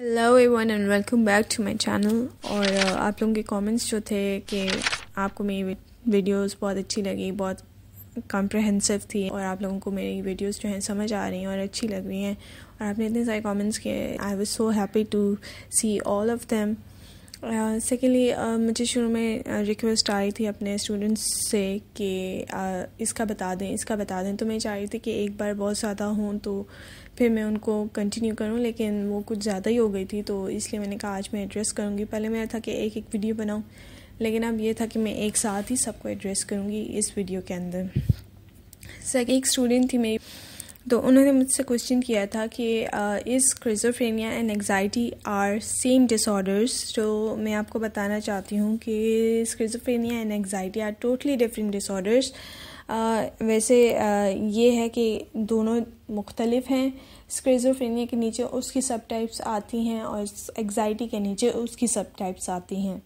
Hello everyone and welcome back to my channel और uh, आप लोगों के कॉमेंट्स जो थे कि आपको मेरी वीडियोज बहुत अच्छी लगी बहुत कॉम्प्रहेंसिव थी और आप लोगों को मेरी वीडियोज़ जो हैं समझ आ रही हैं और अच्छी लग रही हैं और आपने इतने सारे कॉमेंट्स किए I was so happy to see all of them secondly uh, uh, मुझे शुरू में रिक्वेस्ट uh, आई थी अपने स्टूडेंट्स से कि uh, इसका बता दें इसका बता दें तो मैं चाह रही थी कि एक बार बहुत ज़्यादा हों तो फिर मैं उनको कंटिन्यू करूं लेकिन वो कुछ ज़्यादा ही हो गई थी तो इसलिए मैंने कहा आज मैं एड्रेस करूंगी पहले मेरा था कि एक एक वीडियो बनाऊं लेकिन अब ये था कि मैं एक साथ ही सबको एड्रेस करूँगी इस वीडियो के अंदर सर एक स्टूडेंट थी मेरी तो उन्होंने मुझसे क्वेश्चन किया था कि इस schizophrenia and anxiety are same disorders तो मैं आपको बताना चाहती हूँ कि schizophrenia and anxiety are totally different disorders वैसे ये है कि दोनों मुख्तलिफ हैं स्क्रेजोफ्रेनिया के नीचे उसकी सब टाइप्स आती हैं और एग्जाइटी के नीचे उसकी सब टाइप्स आती हैं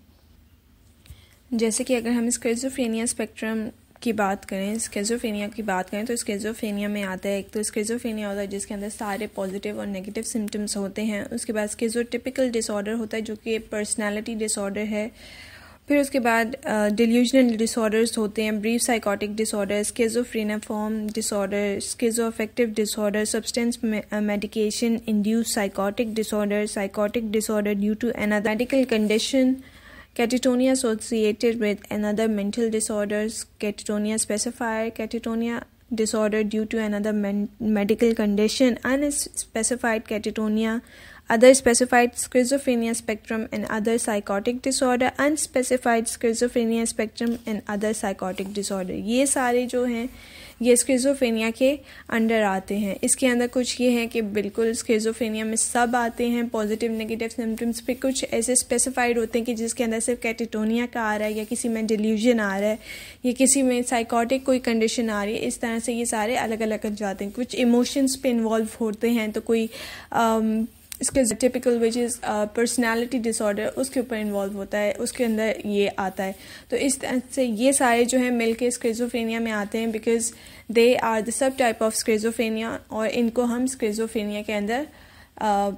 जैसे कि अगर हम स्क्रेजोफ्रेनिया स्पेक्ट्रम की बात करें स्केजोफेनिया की बात करें तो स्केजोफेनिया में आता है एक तो स्केजोफेनिया होता है जिसके अंदर सारे पॉजिटिव और नेगेटिव सिम्टम्स होते हैं उसके बाद स्केजोटिपिकल डिसऑर्डर होता है जो कि पर्सनैलिटी डिसऑर्डर है फिर उसके बाद डिल्यूजनल uh, डिसऑर्डर्स होते हैं brief psychotic disorder schizophreniform disorder affective disorder substance medication induced psychotic disorder psychotic disorder due to another medical condition Catatonia associated with another mental disorders, catatonia specifier, catatonia disorder due to another men- medical condition, unspecified catatonia, other specified schizophrenia spectrum, and other psychotic disorder, unspecified schizophrenia spectrum, and other psychotic disorder. Ye sare jo हैं ये schizophrenia के under आते हैं इसके अंदर कुछ ये है कि बिल्कुल स्किज़ोफ्रेनिया में सब आते हैं पॉजिटिव नेगेटिव सिम्टम्स पे कुछ ऐसे स्पेसिफाइड होते हैं कि जिसके अंदर सिर्फ कैटेटोनिया का आ रहा है या किसी में डिल्यूजन आ रहा है या किसी में साइकोटिक कोई कंडीशन आ रही है इस तरह से ये सारे अलग अलग जाते हैं कुछ इमोशंस पे इन्वॉल्व होते हैं तो कोई um, इसके typical which is personality disorder उसके ऊपर इन्वॉल्व होता है उसके अंदर ये आता है तो इस तरह से ये सारे जो है मिल के स्क्रेजोफेनिया में आते हैं because they are the sub type of schizophrenia और इनको हम स्क्रेजोफेनिया के अंदर uh,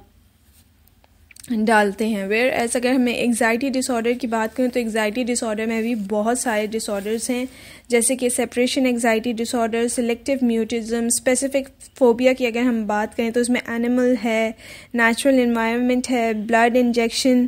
डालते हैं वेयर एज अगर हमें एग्जाइटी डिसऑर्डर की बात करें तो एग्जाइटी डिसऑर्डर में भी बहुत सारे डिसऑर्डर्स हैं जैसे कि separation anxiety disorder selective mutism specific phobia की अगर हम बात करें तो उसमें एनिमल है नेचुरल इन्वायरमेंट है ब्लड इंजेक्शन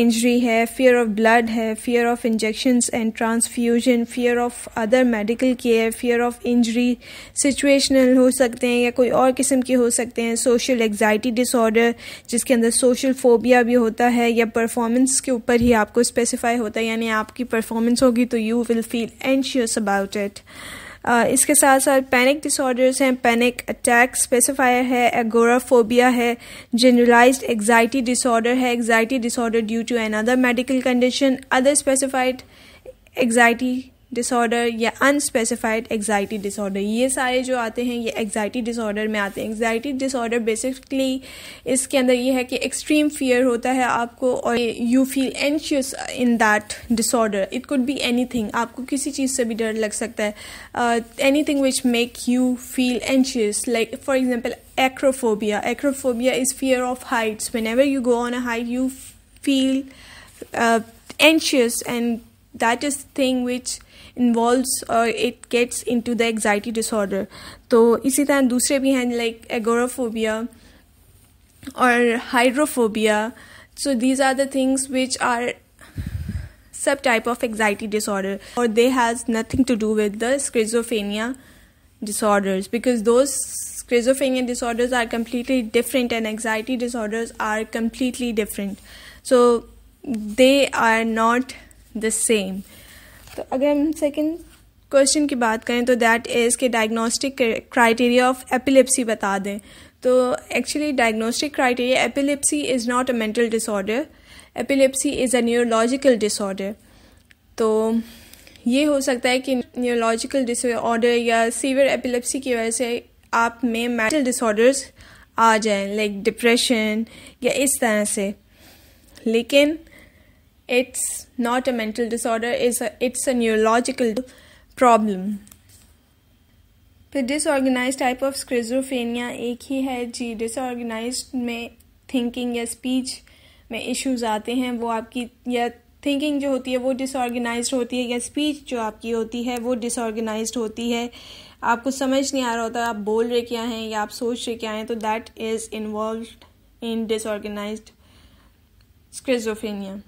इंजरी है फियर ऑफ ब्लड है fear of injections and transfusion fear of other medical care fear of injury situational हो सकते हैं या कोई और किस्म के हो सकते हैं सोशल एग्जाइटी डिसऑर्डर जिसके अंदर सोशल फोबिया भी होता है या परफॉर्मेंस के ऊपर ही आपको स्पेसिफाई होता है यानी आपकी परफॉर्मेंस होगी तो you will feel anxious about it Uh, इसके साथ साथ पैनिक डिसऑर्डर्स हैं पैनिक अटैक स्पेसिफायर है एगोराफोबिया है जनरलाइज्ड एग्जाइटी डिसऑर्डर है anxiety disorder due to other medical condition other specified anxiety disorder या अनस्पेसिफाइड एग्जाइटी डिसऑर्डर ये सारे जो आते हैं ये एग्जाइटी डिसऑर्डर में आते हैं एग्जाइटी डिसऑर्डर बेसिकली इसके अंदर ये है कि एक्सट्रीम फियर होता है आपको और you feel anxious in that disorder it could be anything आपको किसी चीज़ से भी डर लग सकता है anything which make you feel anxious like for example acrophobia acrophobia is fear of heights whenever you go on a height you feel anxious and that is thing which involves or uh, it gets into the anxiety disorder So, इसी तरह दूसरे भी हैं like agoraphobia or hydrophobia so these are the things which are subtype of anxiety disorder or they has nothing to do with the schizophrenia disorders because those schizophrenia disorders are completely different and anxiety disorders are completely different so they are not the same तो अगर हम second question की बात करें तो that is के diagnostic criteria of epilepsy बता दें तो actually diagnostic criteria epilepsy is not a mental disorder epilepsy is a neurological disorder तो ये हो सकता है कि न्यूरोलॉजिकल डिसऑर्डर या सीवियर एपिलिप्सी की वजह से आप में मेंटल डिसऑर्डर्स आ जाएं लाइक like डिप्रेशन या इस तरह से लेकिन it's not a mental disorder it's a, it's a neurological problem फिर डिसऑर्गेनाइज टाइप ऑफ स्क्रिजोफेनिया एक ही है जी डिसऑर्गेनाइज में थिंकिंग या स्पीच में इश्यूज आते हैं वो आपकी या थिंकिंग जो होती है वो डिसऑर्गेनाइज होती है या स्पीच जो आपकी होती है वो डिसऑर्गेनाइज होती है आपको समझ नहीं आ रहा होता आप बोल रहे क्या हैं या आप सोच रहे क्या हैं तो that is involve in disorganise schizophrenia